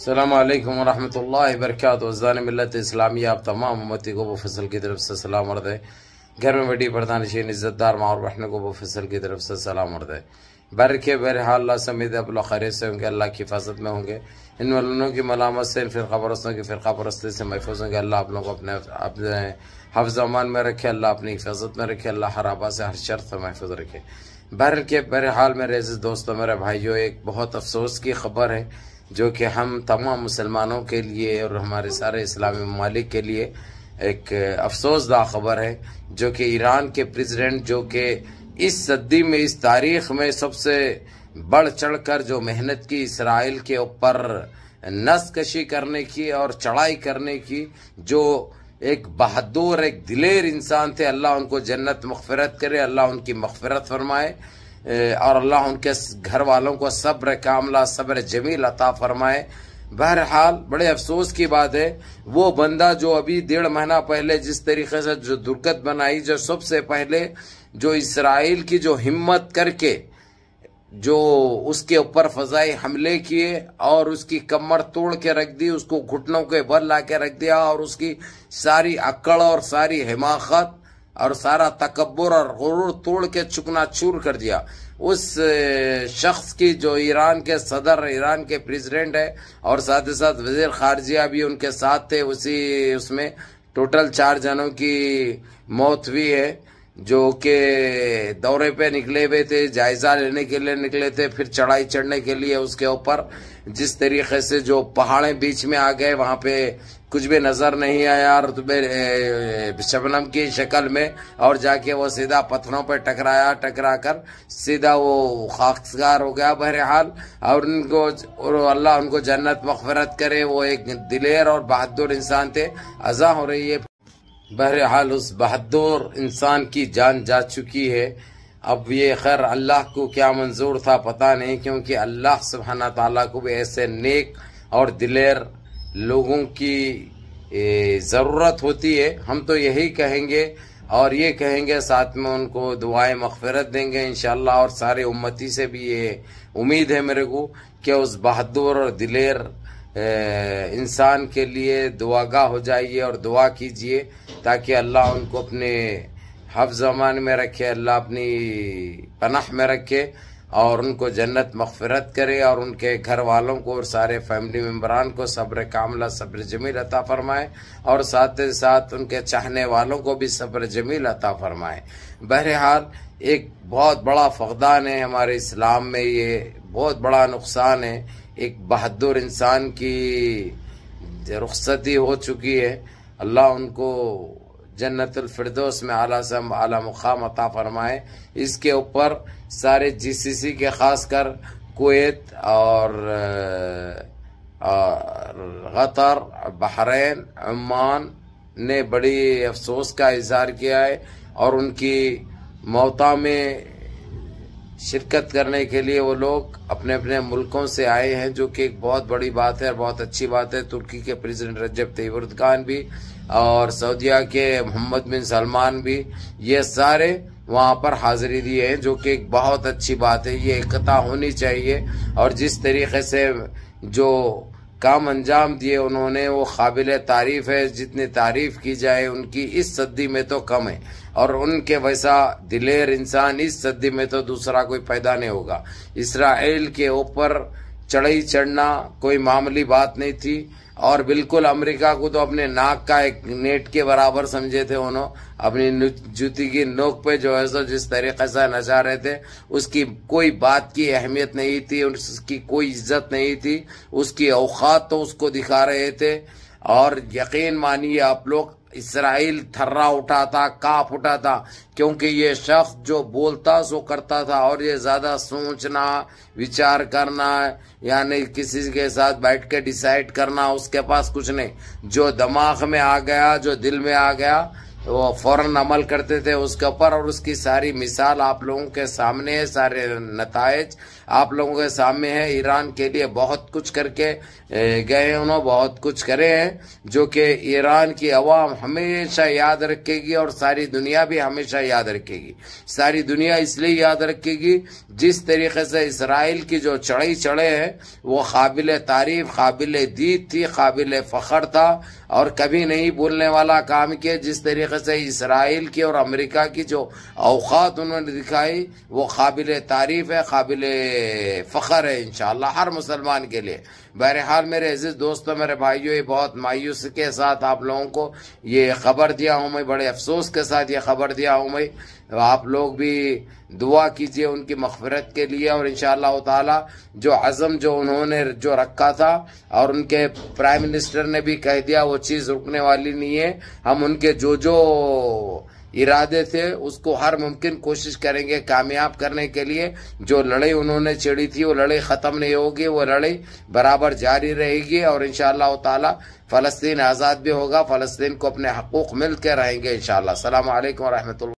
अल्लाम वरहमल वरक वजदान मिलत इस्लामी आप तमाम उमती को फसल की तरफ से सलाम अर्द घर में बड़ी प्रधान शीन इज़्ज़तदार और रखने को फसल की तरफ से सलाम अर्द है बर के बहरहाल अल्लाह समीद अब खैर से होंगे अल्लाह की हिफाजत में होंगे इन मलनों की मलामत से इन फ़िरका परस्तों की फ़िरका परस्ती से महफूज होंगे अल्लाह आप लोगों को अपने अपने हफ्जमान में रखे अल्लाह अपनी हिफाजत में रखे अल्लाह हर आबा से हर शर्त से महफूज रखे बहर के बहर हाल मेरे दोस्तों मेरे भाइयों एक बहुत अफसोस की खबर है जो कि हम तमाम मुसलमानों के लिए और हमारे सारे इस्लामी ममालिक के लिए एक अफसोसदा खबर है जो कि ईरान के प्रेसिडेंट जो कि इस सदी में इस तारीख में सबसे बढ़ चढ़कर जो मेहनत की इसराइल के ऊपर नसकशी करने की और चढ़ाई करने की जो एक बहादुर एक दिलेर इंसान थे अल्लाह उनको जन्नत मगफरत करे अल्लाह उनकी मगफरत फरमाए और अल्लाह उनके घर वालों को सब्र कामला सब्र जमील अता फरमाए बहरहाल बड़े अफसोस की बात है वो बंदा जो अभी डेढ़ महीना पहले जिस तरीके से जो दुर्गत बनाई जो सबसे पहले जो इसराइल की जो हिम्मत करके जो उसके ऊपर फजाई हमले किए और उसकी कमर तोड़ के रख दी उसको घुटनों के बल ला के रख दिया और उसकी सारी अकड़ और सारी हिमाकत और सारा तकबर और गुरूर तोड़ के चुकना चूर कर दिया उस शख्स की जो ईरान के सदर ईरान के प्रेसिडेंट है और साथ ही साथ वजीर खारजिया भी उनके साथ थे उसी उसमें टोटल चार जनों की मौत हुई है जो कि दौरे पे निकले हुए थे जायजा लेने के लिए निकले थे फिर चढ़ाई चढ़ने के लिए उसके ऊपर जिस तरीके से जो पहाड़े बीच में आ गए वहां पे कुछ भी नजर नहीं आया और तुम्हें शबनम की शक्ल में और जाके वो सीधा पत्थरों पर टकराया टकरा कर सीधा वो खाकसगार हो गया बहरहाल और उनको और अल्लाह उनको जन्नत मफफरत करे वो एक दिलेर और बहादुर इंसान थे अजा हो रही है बहरहाल उस बहादुर इंसान की जान जा चुकी है अब ये खैर अल्लाह को क्या मंजूर था पता नहीं क्योंकि अल्लाह सुबहाना तला को भी ऐसे नेक और दिलेर लोगों की ज़रूरत होती है हम तो यही कहेंगे और ये कहेंगे साथ में उनको दुआएं मगफरत देंगे इन और सारे उम्मती से भी ये उम्मीद है मेरे को कि उस बहादुर और दिलेर इंसान के लिए दुआगा हो जाइए और दुआ कीजिए ताकि अल्लाह उनको अपने हफ जमान में रखे अल्लाह अपनी पनाह में रखे और उनको जन्नत मफफ़रत करे और उनके घर वालों को और सारे फैमिली मेम्बरान को सब्र कामला सब्र जमील अता फ़रमाए और साथ ही साथ उनके चाहने वालों को भी सब्र जमील अता फ़रमाए बहरहाल एक बहुत बड़ा फ़कदान है हमारे इस्लाम में ये बहुत बड़ा नुकसान है एक बहादुर इंसान की रुखसती हो चुकी है अल्लाह उनको जन्नतफरदोस में आला सम आला मुकाम अता फरमाए इसके ऊपर सारे जीसीसी के ख़ास कर कोत और गतर बहरीन अम्मान ने बड़ी अफसोस का इजहार किया है और उनकी मौता में शिरकत करने के लिए वो लोग अपने अपने मुल्कों से आए हैं जो कि एक बहुत बड़ी बात है और बहुत अच्छी बात है तुर्की के प्रेसिडेंट रजब तैयब खान भी और सऊदिया के मोहम्मद बिन सलमान भी ये सारे वहाँ पर हाजिरी दिए हैं जो कि एक बहुत अच्छी बात है ये एकता होनी चाहिए और जिस तरीके से जो काम अंजाम दिए उन्होंने वो काबिल तारीफ है जितनी तारीफ की जाए उनकी इस सदी में तो कम है और उनके वैसा दिलेर इंसान इस सदी में तो दूसरा कोई पैदा नहीं होगा इसराइल के ऊपर चढ़ई चढ़ना कोई मामूली बात नहीं थी और बिल्कुल अमेरिका को तो अपने नाक का एक नेट के बराबर समझे थे उन्होंने अपनी जूती की नोक पे जो है सो जिस तरीके से नचा रहे थे उसकी कोई बात की अहमियत नहीं थी उसकी कोई इज्जत नहीं थी उसकी औकात तो उसको दिखा रहे थे और यकीन मानिए आप लोग इसराइल थर्रा उठा था काफ उठा था क्योंकि ये शख्स जो बोलता सो करता था और ये ज़्यादा सोचना विचार करना यानी किसी के साथ बैठ के डिसाइड करना उसके पास कुछ नहीं जो दिमाग में आ गया जो दिल में आ गया वो फौरन अमल करते थे उसके ऊपर और उसकी सारी मिसाल आप लोगों के सामने है सारे नतज आप लोगों के सामने है ईरान के लिए बहुत कुछ करके गए हैं उन्होंने बहुत कुछ करे हैं जो कि ईरान की आवाम हमेशा याद रखेगी और सारी दुनिया भी हमेशा याद रखेगी सारी दुनिया इसलिए याद रखेगी जिस तरीके से इसराइल की जो चढ़ई चढ़े हैं वो काबिल तारीफ काबिल दीद थी काबिल फ़खर था और कभी नहीं भूलने वाला काम किया जिस तरीके से इसराइल की और अमेरिका की जो अवकात उन्होंने दिखाई वो काबिल तारीफ़ है काबिल फखर है इन हर मुसलमान के लिए बहरहाल मेरे अजीज़ दोस्तों मेरे भाइयों ये बहुत मायूस के साथ आप लोगों को ये खबर दिया हूँ मैं बड़े अफसोस के साथ ये खबर दिया हूँ मैं आप लोग भी दुआ कीजिए उनकी मफफरत के लिए और इन ताला जो अज़म जो उन्होंने जो रखा था और उनके प्राइम मिनिस्टर ने भी कह दिया वो चीज़ रुकने वाली नहीं है हम उनके जो जो इरादे थे उसको हर मुमकिन कोशिश करेंगे कामयाब करने के लिए जो लड़ाई उन्होंने छेड़ी थी वो लड़ाई ख़त्म नहीं होगी वो लड़ाई बराबर जारी रहेगी और इन तला फ़लस्तीन आज़ाद भी होगा फ़लस्तीन को अपने हकूक़ मिल के रहेंगे इन सलाम